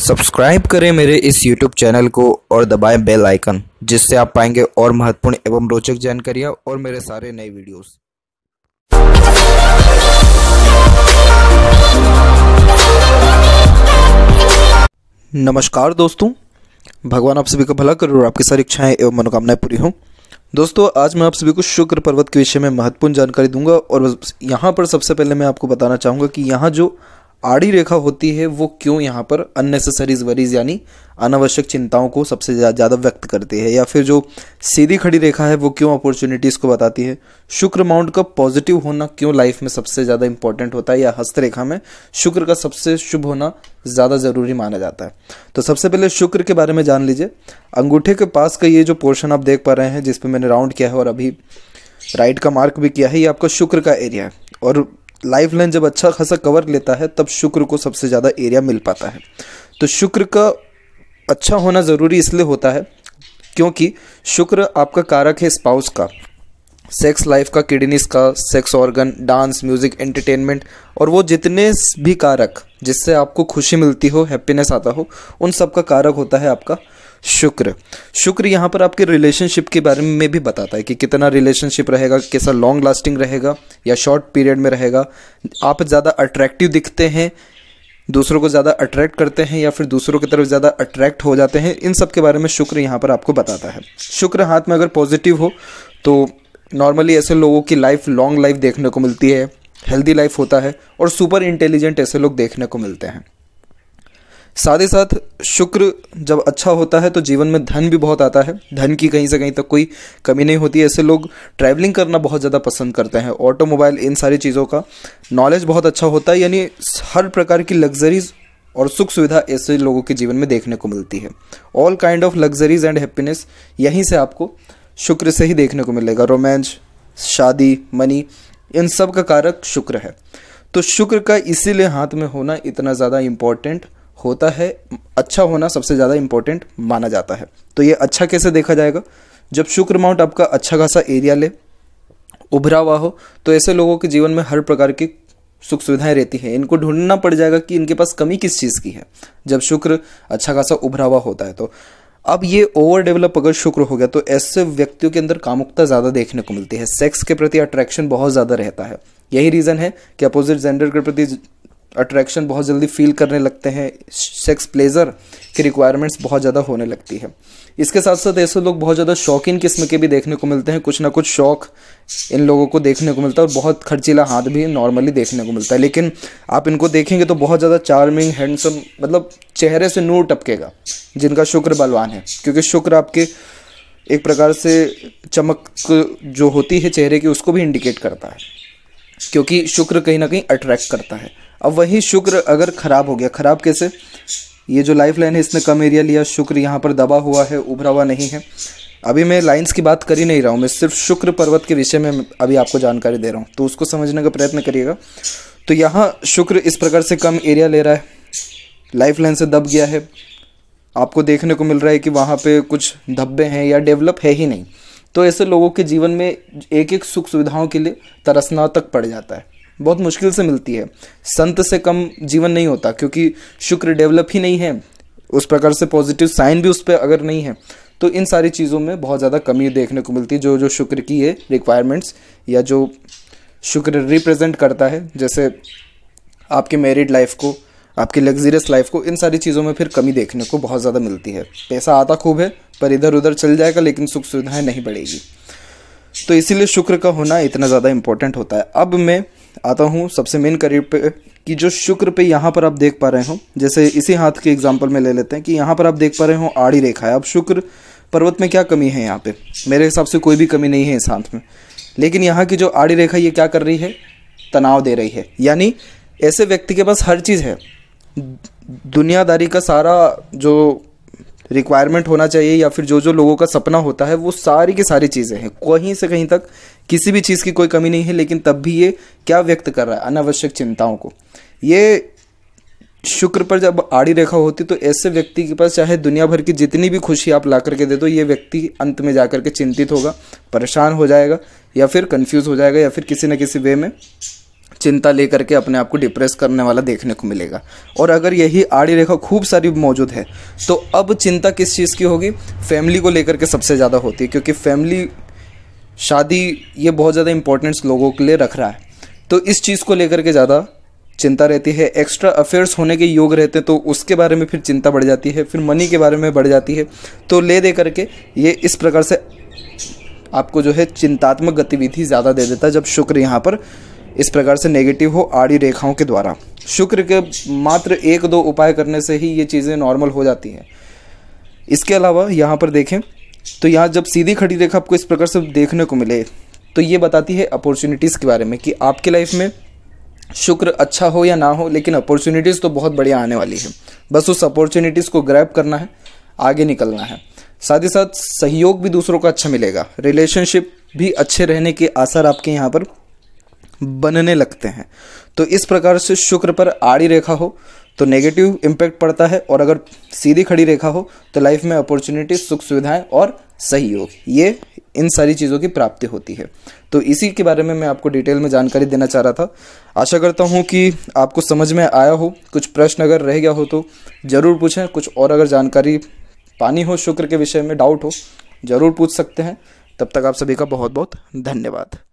subscribe करें मेरे इस यूट्यूब चैनल को और दबाएं बेल आइकन जिससे आप पाएंगे और महत्वपूर्ण एवं रोचक जानकारियां और मेरे सारे नए वीडियोस नमस्कार दोस्तों भगवान आप सभी का भला करो और आपकी सारी इच्छाएं एवं मनोकामनाएं पूरी हों दोस्तों आज मैं आप सभी को शुक्र पर्वत के विषय में महत्वपूर्ण जानकारी दूंगा और यहाँ पर सबसे पहले मैं आपको बताना चाहूंगा कि यहाँ जो आड़ी रेखा होती है वो क्यों यहाँ पर अननेसेसरीज वरीज यानी अनावश्यक चिंताओं को सबसे ज़्यादा व्यक्त करती है या फिर जो सीधी खड़ी रेखा है वो क्यों अपॉर्चुनिटीज़ को बताती है शुक्र माउंट का पॉजिटिव होना क्यों लाइफ में सबसे ज़्यादा इंपॉर्टेंट होता है या हस्तरेखा में शुक्र का सबसे शुभ होना ज़्यादा ज़रूरी माना जाता है तो सबसे पहले शुक्र के बारे में जान लीजिए अंगूठे के पास का ये जो पोर्शन आप देख पा रहे हैं जिसपे मैंने राउंड किया है और अभी राइट का मार्क भी किया है ये आपका शुक्र का एरिया है और लाइफ लाइन जब अच्छा खासा कवर लेता है तब शुक्र को सबसे ज़्यादा एरिया मिल पाता है तो शुक्र का अच्छा होना ज़रूरी इसलिए होता है क्योंकि शुक्र आपका कारक है स्पाउस का सेक्स लाइफ का किडनीस का sex organ dance music entertainment और वो जितने भी कारक जिससे आपको खुशी मिलती हो हैप्पीनेस आता हो उन सब का कारक होता है आपका शुक्र शुक्र यहाँ पर आपके रिलेशनशिप के बारे में भी बताता है कि कितना रिलेशनशिप रहेगा कैसा लॉन्ग लास्टिंग रहेगा या शॉर्ट पीरियड में रहेगा आप ज़्यादा अट्रैक्टिव दिखते हैं दूसरों को ज़्यादा अट्रैक्ट करते हैं या फिर दूसरों की तरफ ज़्यादा अट्रैक्ट हो जाते हैं इन सब के बारे में शुक्र यहाँ पर आपको बताता है शुक्र हाथ में अगर पॉजिटिव हो तो नॉर्मली ऐसे लोगों की लाइफ लॉन्ग लाइफ देखने को मिलती है हेल्दी लाइफ होता है और सुपर इंटेलिजेंट ऐसे लोग देखने को मिलते हैं साथ ही साथ शुक्र जब अच्छा होता है तो जीवन में धन भी बहुत आता है धन की कहीं से कहीं तक तो कोई कमी नहीं होती ऐसे लोग ट्रैवलिंग करना बहुत ज़्यादा पसंद करते हैं ऑटोमोबाइल इन सारी चीज़ों का नॉलेज बहुत अच्छा होता है यानी हर प्रकार की लग्जरीज और सुख सुविधा ऐसे लोगों के जीवन में देखने को मिलती है all kind of luxuries and happiness यहीं से आपको शुक्र से ही देखने को मिलेगा रोमांच शादी मनी इन सब का कारक शुक्र है तो शुक्र का इसीलिए हाथ में होना इतना ज़्यादा इम्पॉर्टेंट होता है अच्छा होना सबसे ज़्यादा इम्पोर्टेंट माना जाता है तो ये अच्छा कैसे देखा जाएगा जब शुक्र माउंट आपका अच्छा खासा एरिया ले उभरा हुआ हो तो ऐसे लोगों के जीवन में हर प्रकार की सुख सुविधाएं रहती हैं इनको ढूंढना पड़ जाएगा कि इनके पास कमी किस चीज़ की है जब शुक्र अच्छा खासा उभरा हुआ होता है तो अब ये ओवर डेवलप अगर शुक्र हो गया तो ऐसे व्यक्तियों के अंदर कामुकता ज़्यादा देखने को मिलती है सेक्स के प्रति अट्रैक्शन बहुत ज़्यादा रहता है यही रीज़न है कि अपोजिट जेंडर के प्रति अट्रैक्शन बहुत जल्दी फील करने लगते हैं सेक्स प्लेजर की रिक्वायरमेंट्स बहुत ज़्यादा होने लगती है इसके साथ साथ ऐसे लोग बहुत ज़्यादा शौकीन किस्म के भी देखने को मिलते हैं कुछ ना कुछ शौक इन लोगों को देखने को मिलता है और बहुत खर्चीला हाथ भी नॉर्मली देखने को मिलता है लेकिन आप इनको देखेंगे तो बहुत ज़्यादा चार्मिंग हैंडसम मतलब चेहरे से नूर टपकेगा जिनका शुक्र बलवान है क्योंकि शुक्र आपके एक प्रकार से चमक जो होती है चेहरे की उसको भी इंडिकेट करता है क्योंकि शुक्र कहीं ना कहीं अट्रैक्ट करता है अब वही शुक्र अगर ख़राब हो गया ख़राब कैसे ये जो लाइफ लाइन है इसने कम एरिया लिया शुक्र यहाँ पर दबा हुआ है उभरा हुआ नहीं है अभी मैं लाइंस की बात कर ही नहीं रहा हूँ मैं सिर्फ शुक्र पर्वत के विषय में अभी आपको जानकारी दे रहा हूँ तो उसको समझने का प्रयत्न करिएगा तो यहाँ शुक्र इस प्रकार से कम एरिया ले रहा है लाइफ लाइन से दब गया है आपको देखने को मिल रहा है कि वहाँ पे कुछ धब्बे हैं या डेवलप है ही नहीं तो ऐसे लोगों के जीवन में एक एक सुख सुविधाओं के लिए तरसना तक पड़ जाता है बहुत मुश्किल से मिलती है संत से कम जीवन नहीं होता क्योंकि शुक्र डेवलप ही नहीं है उस प्रकार से पॉजिटिव साइन भी उस पर अगर नहीं है तो इन सारी चीज़ों में बहुत ज़्यादा कमी देखने को मिलती है जो जो शुक्र की है रिक्वायरमेंट्स या जो शुक्र रिप्रेजेंट करता है जैसे आपके मैरिड लाइफ को आपकी लग्जरियस लाइफ को इन सारी चीज़ों में फिर कमी देखने को बहुत ज़्यादा मिलती है पैसा आता खूब है पर इधर उधर चल जाएगा लेकिन सुख सुविधाएं नहीं बढ़ेगी तो इसीलिए शुक्र का होना इतना ज़्यादा इम्पोर्टेंट होता है अब मैं आता हूँ सबसे मेन करियर पे कि जो शुक्र पे यहाँ पर आप देख पा रहे हो जैसे इसी हाथ के एग्जाम्पल में ले लेते हैं कि यहाँ पर आप देख पा रहे हो आड़ी रेखा है अब शुक्र पर्वत में क्या कमी है यहाँ पे मेरे हिसाब से कोई भी कमी नहीं है इस हाथ में लेकिन यहाँ की जो आड़ी रेखा ये क्या कर रही है तनाव दे रही है यानी ऐसे व्यक्ति के पास हर चीज़ है दुनियादारी का सारा जो रिक्वायरमेंट होना चाहिए या फिर जो जो लोगों का सपना होता है वो सारी की सारी चीज़ें हैं कहीं से कहीं तक किसी भी चीज़ की कोई कमी नहीं है लेकिन तब भी ये क्या व्यक्त कर रहा है अनावश्यक चिंताओं को ये शुक्र पर जब आड़ी रेखा होती तो ऐसे व्यक्ति के पास चाहे दुनिया भर की जितनी भी खुशी आप ला करके दे दो ये व्यक्ति अंत में जा करके चिंतित होगा परेशान हो जाएगा या फिर कंफ्यूज हो जाएगा या फिर किसी न किसी वे में चिंता लेकर के अपने आप को डिप्रेस करने वाला देखने को मिलेगा और अगर यही आड़ी रेखा खूब सारी मौजूद है तो अब चिंता किस चीज़ की होगी फैमिली को लेकर के सबसे ज़्यादा होती है क्योंकि फैमिली शादी ये बहुत ज़्यादा इंपॉर्टेंस लोगों के लिए रख रहा है तो इस चीज़ को लेकर के ज़्यादा चिंता रहती है एक्स्ट्रा अफेयर्स होने के योग रहते हैं तो उसके बारे में फिर चिंता बढ़ जाती है फिर मनी के बारे में बढ़ जाती है तो ले दे करके ये इस प्रकार से आपको जो है चिंतात्मक गतिविधि ज़्यादा दे देता है जब शुक्र यहाँ पर इस प्रकार से नेगेटिव हो आड़ी रेखाओं के द्वारा शुक्र के मात्र एक दो उपाय करने से ही ये चीज़ें नॉर्मल हो जाती हैं इसके अलावा यहाँ पर देखें तो यहाँ जब सीधी खड़ी रेखा आपको इस प्रकार से देखने को मिले तो ये बताती है अपॉर्चुनिटीज़ के बारे में कि आपकी लाइफ में शुक्र अच्छा हो या ना हो लेकिन अपॉर्चुनिटीज़ तो बहुत बढ़िया आने वाली है बस उस अपॉर्चुनिटीज़ को ग्रैब करना है आगे निकलना है साथ ही साथ सहयोग भी दूसरों का अच्छा मिलेगा रिलेशनशिप भी अच्छे रहने के आसार आपके यहाँ पर बनने लगते हैं तो इस प्रकार से शुक्र पर आड़ी रेखा हो तो नेगेटिव इम्पैक्ट पड़ता है और अगर सीधी खड़ी रेखा हो तो लाइफ में अपॉर्चुनिटी सुख सुविधाएं और सहयोग ये इन सारी चीज़ों की प्राप्ति होती है तो इसी के बारे में मैं आपको डिटेल में जानकारी देना चाह रहा था आशा करता हूँ कि आपको समझ में आया हो कुछ प्रश्न अगर रह गया हो तो ज़रूर पूछें कुछ और अगर जानकारी पानी हो शुक्र के विषय में डाउट हो ज़रूर पूछ सकते हैं तब तक आप सभी का बहुत बहुत धन्यवाद